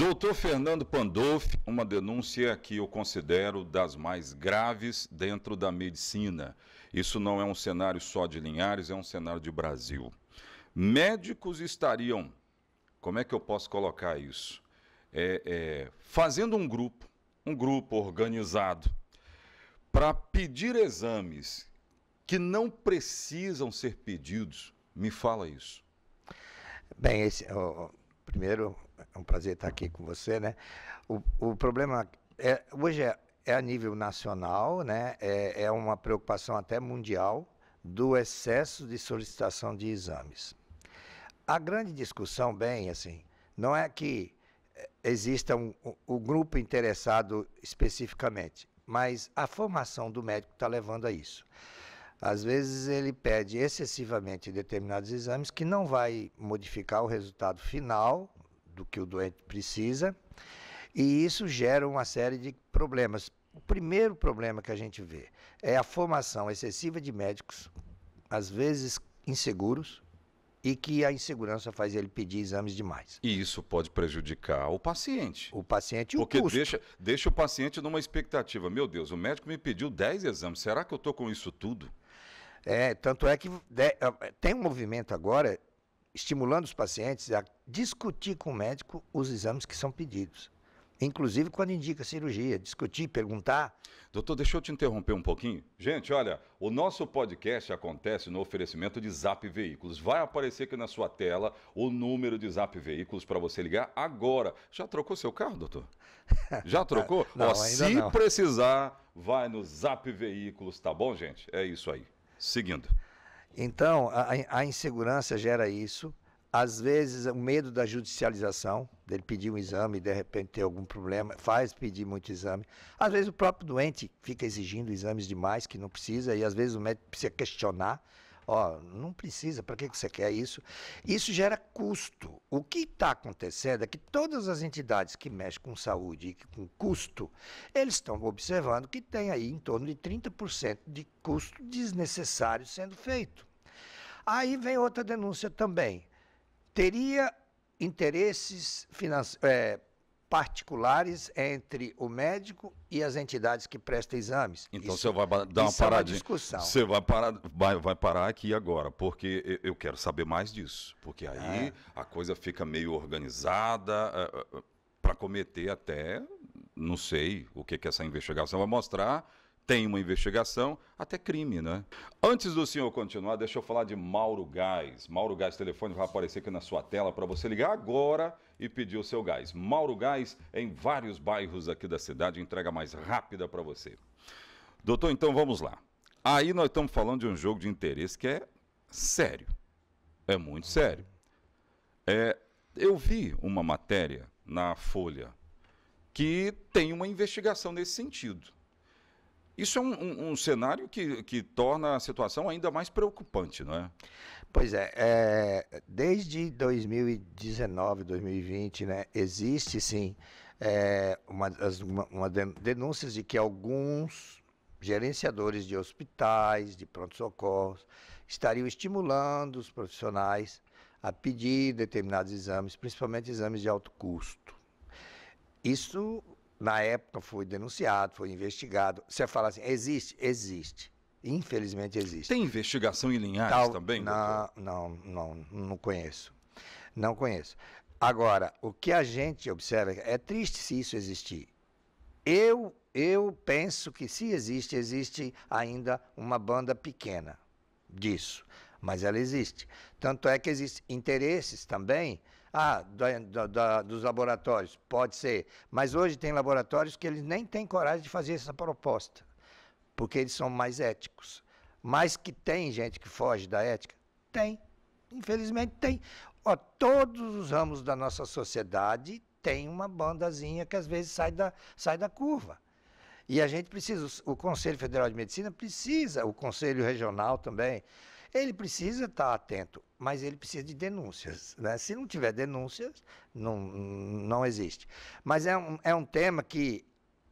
Doutor Fernando Pandolfi, uma denúncia que eu considero das mais graves dentro da medicina. Isso não é um cenário só de Linhares, é um cenário de Brasil. Médicos estariam, como é que eu posso colocar isso? É, é, fazendo um grupo, um grupo organizado, para pedir exames que não precisam ser pedidos. Me fala isso. Bem, esse, primeiro é um prazer estar aqui com você, né? O, o problema é, hoje é, é a nível nacional, né? É, é uma preocupação até mundial do excesso de solicitação de exames. A grande discussão, bem, assim, não é que é, exista um, o grupo interessado especificamente, mas a formação do médico está levando a isso. Às vezes ele pede excessivamente determinados exames que não vai modificar o resultado final do que o doente precisa, e isso gera uma série de problemas. O primeiro problema que a gente vê é a formação excessiva de médicos, às vezes inseguros, e que a insegurança faz ele pedir exames demais. E isso pode prejudicar o paciente. O paciente e o Porque custo. Deixa, deixa o paciente numa expectativa. Meu Deus, o médico me pediu 10 exames, será que eu estou com isso tudo? É, tanto é que de, né, é, tem um movimento agora estimulando os pacientes a discutir com o médico os exames que são pedidos. Inclusive quando indica cirurgia, discutir, perguntar. Doutor, deixa eu te interromper um pouquinho. Gente, olha, o nosso podcast acontece no oferecimento de Zap Veículos. Vai aparecer aqui na sua tela o número de Zap Veículos para você ligar agora. Já trocou seu carro, doutor? Já trocou? não, Ó, se não. precisar, vai no Zap Veículos, tá bom, gente? É isso aí. Seguindo. Então, a, a insegurança gera isso. Às vezes, o medo da judicialização, dele pedir um exame e de repente ter algum problema, faz pedir muito exame. Às vezes, o próprio doente fica exigindo exames demais que não precisa, e às vezes o médico precisa questionar. Ó, oh, não precisa, para que você quer isso? Isso gera custo. O que está acontecendo é que todas as entidades que mexem com saúde e com custo, eles estão observando que tem aí em torno de 30% de custo desnecessário sendo feito. Aí vem outra denúncia também. Teria interesses é, particulares entre o médico e as entidades que prestam exames. Então isso, você vai dar é uma paradinha. É discussão. Você vai parar, vai, vai parar aqui agora, porque eu quero saber mais disso. Porque aí é. a coisa fica meio organizada é, é, para cometer até, não sei o que, que essa investigação vai mostrar tem uma investigação, até crime, né? Antes do senhor continuar, deixa eu falar de Mauro Gás. Mauro Gás, telefone vai aparecer aqui na sua tela para você ligar agora e pedir o seu gás. Mauro Gás em vários bairros aqui da cidade, entrega mais rápida para você. Doutor, então vamos lá. Aí nós estamos falando de um jogo de interesse que é sério. É muito sério. É, eu vi uma matéria na Folha que tem uma investigação nesse sentido. Isso é um, um, um cenário que, que torna a situação ainda mais preocupante, não é? Pois é, é desde 2019, 2020, né, existe sim é, uma, uma, uma denúncias de que alguns gerenciadores de hospitais, de pronto-socorros, estariam estimulando os profissionais a pedir determinados exames, principalmente exames de alto custo. Isso na época foi denunciado, foi investigado. Você fala assim, existe? Existe. Infelizmente existe. Tem investigação em linhagens Tal, também? Não, não, não, não conheço. Não conheço. Agora, o que a gente observa é triste se isso existir. Eu, eu penso que se existe, existe ainda uma banda pequena disso mas ela existe. Tanto é que existem interesses também ah, dos laboratórios, pode ser. Mas hoje tem laboratórios que eles nem têm coragem de fazer essa proposta, porque eles são mais éticos. Mas que tem gente que foge da ética? Tem. Infelizmente tem. Ó, todos os ramos da nossa sociedade tem uma bandazinha que às vezes sai da, sai da curva. E a gente precisa, o Conselho Federal de Medicina precisa, o Conselho Regional também, ele precisa estar tá atento, mas ele precisa de denúncias. Né? Se não tiver denúncias, não, não existe. Mas é um, é um tema que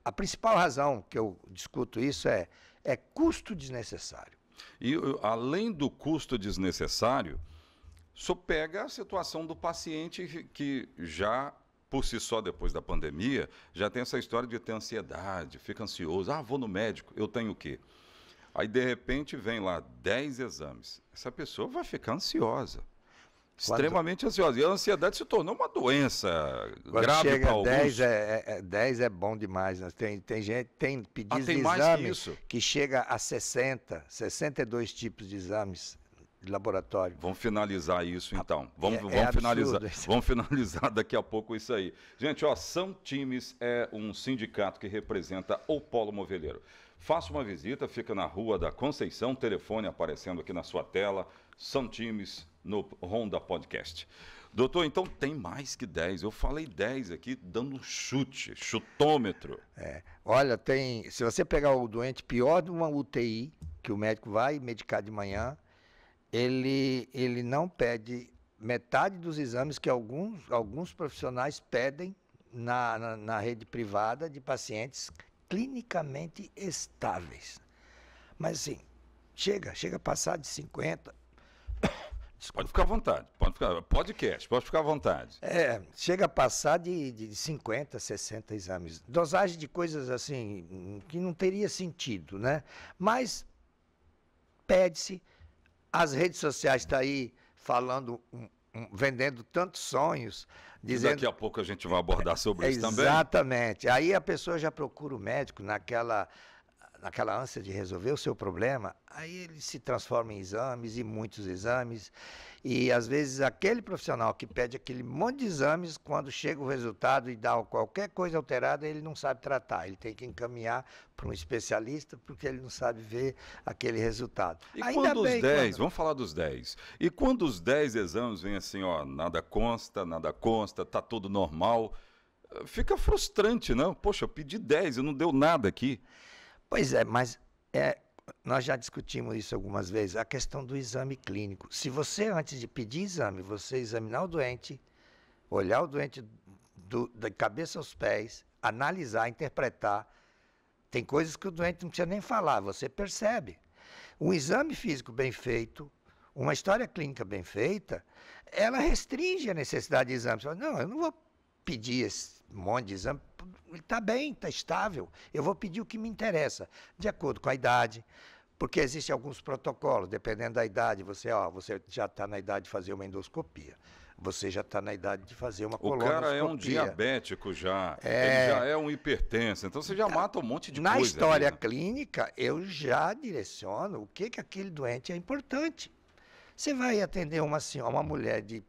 a principal razão que eu discuto isso é, é custo desnecessário. E além do custo desnecessário, só pega a situação do paciente que já por si só depois da pandemia já tem essa história de ter ansiedade, fica ansioso, ah, vou no médico, eu tenho o quê? Aí, de repente, vem lá 10 exames. Essa pessoa vai ficar ansiosa. Quando... Extremamente ansiosa. E a ansiedade se tornou uma doença Quando grave para alguns. 10 é, é, 10 é, é bom demais. Né? Tem, tem gente, tem pedidos ah, tem de exames que, que, chega a 60, 62 tipos de exames de laboratório. Vamos finalizar isso ah, então. Vamos, é, vamos é finalizar. Vamos finalizar daqui a pouco isso aí. Gente, ó, São Times é um sindicato que representa o polo moveleiro. Faça uma visita, fica na Rua da Conceição, telefone aparecendo aqui na sua tela. São Times no Honda Podcast. Doutor, então tem mais que 10. Eu falei 10 aqui dando um chute, chutômetro. É. Olha, tem. Se você pegar o doente pior de uma UTI, que o médico vai medicar de manhã, ele, ele não pede metade dos exames que alguns, alguns profissionais pedem na, na, na rede privada de pacientes clinicamente estáveis. Mas assim, chega, chega a passar de 50. Desculpa. Pode ficar à vontade, pode ficar, podcast, pode ficar à vontade. É, chega a passar de, de 50, 60 exames. Dosagem de coisas assim que não teria sentido, né? Mas pede-se as redes sociais estão tá aí falando, um, um, vendendo tantos sonhos. Dizendo... daqui a pouco a gente vai abordar sobre isso também. Exatamente. Aí a pessoa já procura o médico naquela naquela ânsia de resolver o seu problema, aí ele se transforma em exames e muitos exames. E às vezes aquele profissional que pede aquele monte de exames, quando chega o resultado e dá qualquer coisa alterada, ele não sabe tratar. Ele tem que encaminhar para um especialista porque ele não sabe ver aquele resultado. E Ainda quando os 10, quando... vamos falar dos 10. E quando os 10 exames vêm assim, ó, nada consta, nada consta, tá tudo normal, fica frustrante, não? Poxa, eu pedi 10 e não deu nada aqui. Pois é, mas é, nós já discutimos isso algumas vezes, a questão do exame clínico. Se você, antes de pedir exame, você examinar o doente, olhar o doente do, da cabeça aos pés, analisar, interpretar, tem coisas que o doente não precisa nem falar, você percebe. Um exame físico bem feito, uma história clínica bem feita, ela restringe a necessidade de exame. Você fala, não, eu não vou pedir esse monte de exame ele tá bem, está estável. Eu vou pedir o que me interessa, de acordo com a idade, porque existem alguns protocolos, dependendo da idade, você, ó, você já está na idade de fazer uma endoscopia. Você já está na idade de fazer uma colonoscopia. O cara é um diabético já, é... ele já é um hipertenso, então você já tá. mata um monte de na coisa. Na história né? clínica, eu já direciono o que, que aquele doente é importante. Você vai atender uma senhora, uma mulher de,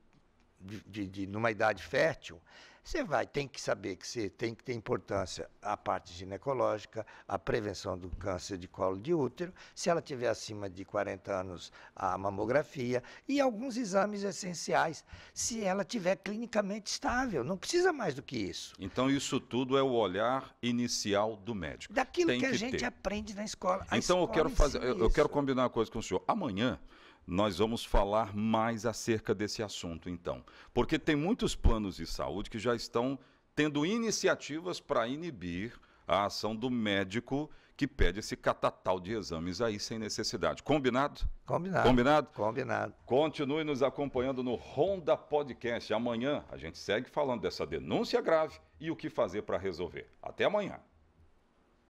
de, de, de numa idade fértil, você vai, tem que saber que você tem que ter importância a parte ginecológica, a prevenção do câncer de colo de útero, se ela tiver acima de 40 anos, a mamografia e alguns exames essenciais, se ela tiver clinicamente estável, não precisa mais do que isso. Então isso tudo é o olhar inicial do médico. Daquilo tem que, a gente ter. aprende na escola. A então escola eu quero fazer, eu, eu quero combinar uma coisa com o senhor. Amanhã nós vamos falar mais acerca desse assunto, então. Porque tem muitos planos de saúde que já estão tendo iniciativas para inibir a ação do médico que pede esse catatal de exames aí sem necessidade. Combinado? Combinado. Combinado? Combinado. Continue nos acompanhando no Ronda Podcast. Amanhã a gente segue falando dessa denúncia grave e o que fazer para resolver. Até amanhã.